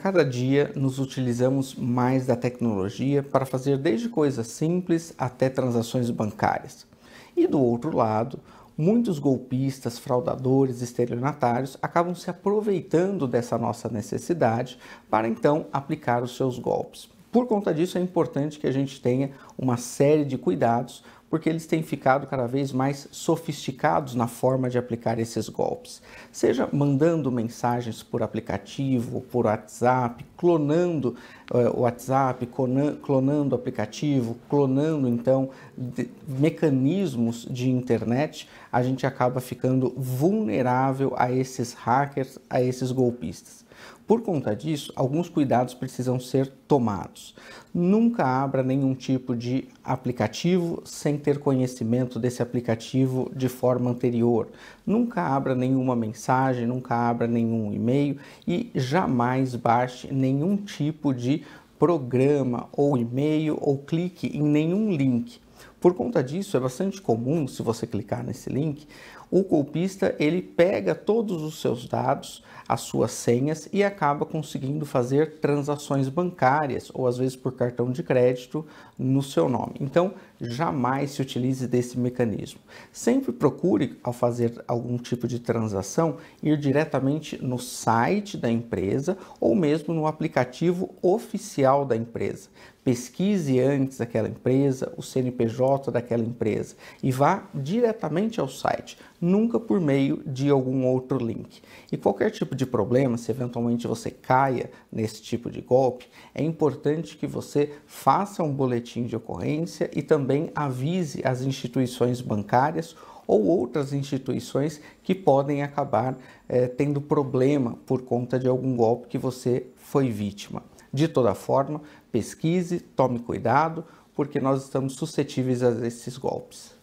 cada dia nos utilizamos mais da tecnologia para fazer desde coisas simples até transações bancárias. E do outro lado, muitos golpistas, fraudadores, estelionatários acabam se aproveitando dessa nossa necessidade para então aplicar os seus golpes. Por conta disso, é importante que a gente tenha uma série de cuidados, porque eles têm ficado cada vez mais sofisticados na forma de aplicar esses golpes. Seja mandando mensagens por aplicativo, por WhatsApp, clonando eh, o uh, WhatsApp, clonando aplicativo, clonando então de, mecanismos de internet, a gente acaba ficando vulnerável a esses hackers, a esses golpistas. Por conta disso, alguns cuidados precisam ser tomados. Nunca abra nenhum tipo de aplicativo sem ter conhecimento desse aplicativo de forma anterior. Nunca abra nenhuma mensagem, nunca abra nenhum e-mail e jamais baixe nenhum tipo de programa ou e-mail ou clique em nenhum link. Por conta disso, é bastante comum, se você clicar nesse link, o golpista ele pega todos os seus dados, as suas senhas e acaba conseguindo fazer transações bancárias ou às vezes por cartão de crédito no seu nome. Então, jamais se utilize desse mecanismo. Sempre procure, ao fazer algum tipo de transação, ir diretamente no site da empresa ou mesmo no aplicativo oficial da empresa. Pesquise antes aquela empresa, o CNPJ daquela empresa e vá diretamente ao site, nunca por meio de algum outro link. E qualquer tipo de problema, se eventualmente você caia nesse tipo de golpe, é importante que você faça um boletim de ocorrência e também avise as instituições bancárias ou outras instituições que podem acabar eh, tendo problema por conta de algum golpe que você foi vítima. De toda forma, pesquise, tome cuidado, porque nós estamos suscetíveis a esses golpes.